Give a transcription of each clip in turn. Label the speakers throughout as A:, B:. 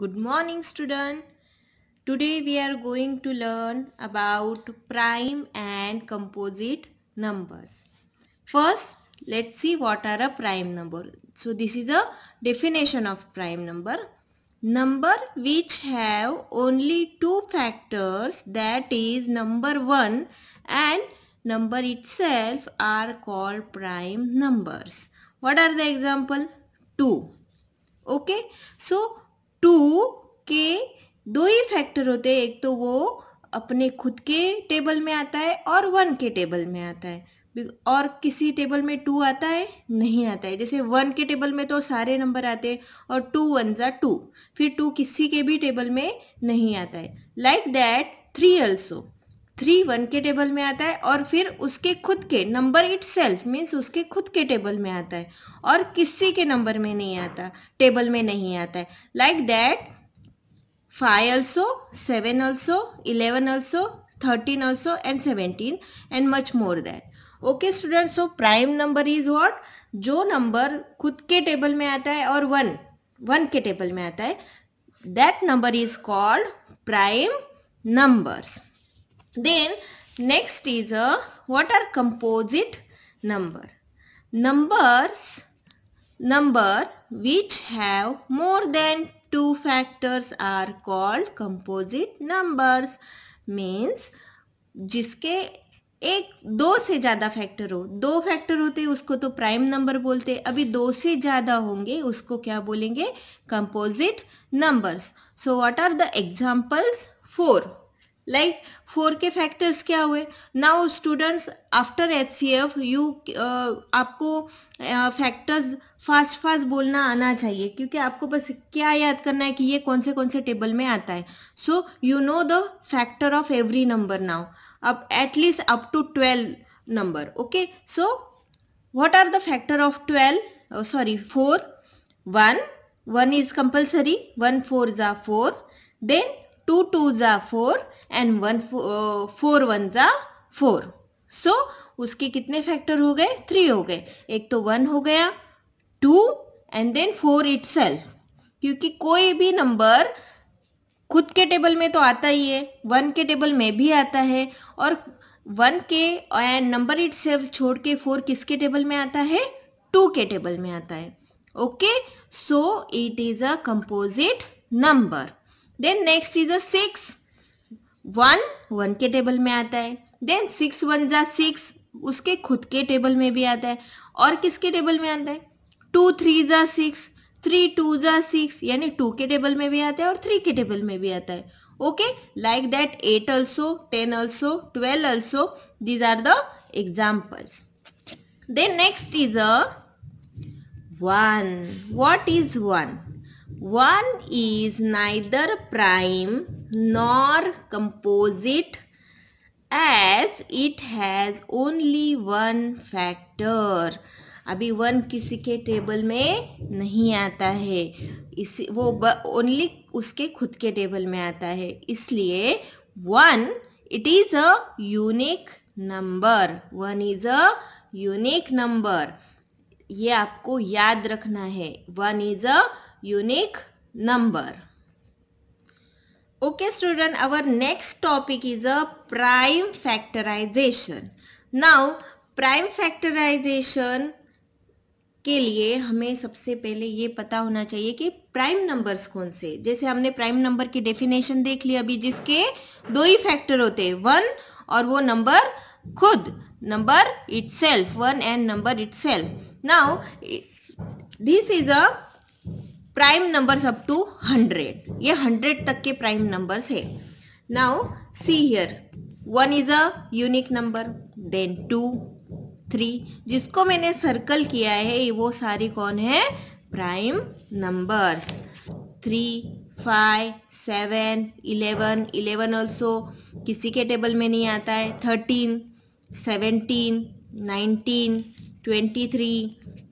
A: Good morning student. Today we are going to learn about prime and composite numbers. First let's see what are a prime number. So this is a definition of prime number. Number which have only two factors that is number 1 and number itself are called prime numbers. What are the example? 2. Okay. So two के दो ही factor होते हैं एक तो वो अपने खुद के टेबल में आता है और वन के टेबल में आता है और किसी टेबल में टू आता है नहीं आता है जैसे वन के टेबल में तो सारे नंबर आते हैं और टू वन ज़ा टू फिर टू किसी के भी टेबल में नहीं आता है like that three also three one के टेबल में आता है और फिर उसके खुद के नंबर इट सेल्फ मीन्स उसके खुद के टेबल में आता है और किसी के नंबर में नहीं आता टेबल में नहीं आता है like that five also seven also eleven also thirteen also and seventeen and much more that okay student so prime number is what जो नंबर खुद के टेबल में आता है और वन वन के टेबल में आता है that number is called prime numbers then next is a what are composite number numbers number which have more than two factors are called composite numbers means जिसके एक दो से ज़्यादा फैक्टर हो दो फैक्टर होते हैं उसको तो प्राइम नंबर बोलते हैं अभी दो से ज़्यादा होंगे उसको क्या बोलेंगे composite numbers so what are the examples four like four के फैक्टर्स क्या हुए now students after H C F you आपको फैक्टर्स फास्ट फास्ट बोलना आना चाहिए क्योंकि आपको बस क्या याद करना है कि ये कौन से कौन से टेबल में आता है so you know the factor of every number now अब at least up to twelve number okay so what are the factor of twelve sorry four one one is compulsory one four जा four then two two जा four and one four one जा four so उसके कितने factor हो गए three हो गए एक तो वन हो गया two and then four it क्योंकि कोई भी नंबर खुद के टेबल में तो आता ही है वन के टेबल में भी आता है और वन के एंड नंबर इट छोड़ के फोर किसके टेबल में आता है टू के टेबल में आता है okay so it is a composite number then next is अक्स वन वन के टेबल में आता है देन सिक्स वन जा सिक्स उसके खुद के टेबल में भी आता है और किसके टेबल में आता है टू थ्री जा सिक्स थ्री टू जा सिक्स यानी टू के टेबल में भी आता है और थ्री के टेबल में भी आता है okay like that eight also ten also twelve also these are the examples then next is a 1 what is one is neither prime nor composite as it has only one factor अभी one किसी के table में नहीं आता है इसी वो only उसके खुद के टेबल में आता है इसलिए one it is a unique number one is a unique number ये आपको याद रखना है one is a unique number okay student our next topic is a prime factorization now prime factorization के लिए हमें सबसे पहले ये पता होना चाहिए कि प्राइम नंबर्स कौन से जैसे हमने प्राइम नंबर की डेफिनेशन देख ली अभी जिसके दो ही फैक्टर होते हैं वन और वो नंबर खुद number itself one and number itself now this is a prime numbers up to hundred ये हंड्रेड तक के प्राइम नंबर्स है now see here one is a unique number then two three जिसको मैंने circle किया है वो सारी कौन है prime numbers three five seven eleven eleven also किसी के टेबल में नहीं आता है thirteen seventeen nineteen twenty three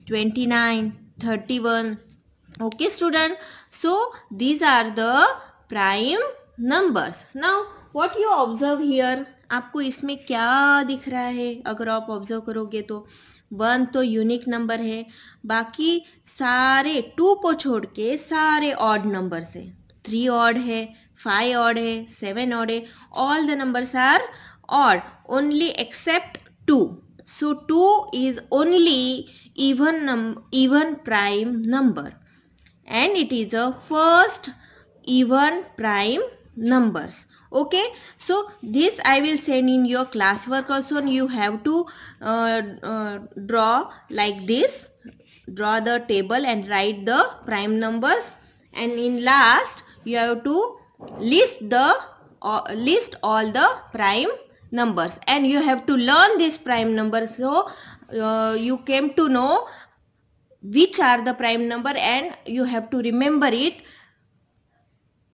A: twenty nine thirty one okay student so these are the prime numbers now what you observe here आपको इसमें क्या दिख रहा है अगर आप ऑब्जर्व करोगे तो वन तो यूनिक नंबर है बाकी सारे टू को छोड़ के सारे ऑड नंबर है थ्री ऑड है फाइव ऑड है सेवन ऑड है all the numbers are odd only except two so two is only even even prime number and it is a first even prime numbers okay so this i will send in your classwork also you have to uh, uh, draw like this draw the table and write the prime numbers and in last you have to list the uh, list all the prime numbers and you have to learn these prime numbers so uh, you came to know which are the prime number and you have to remember it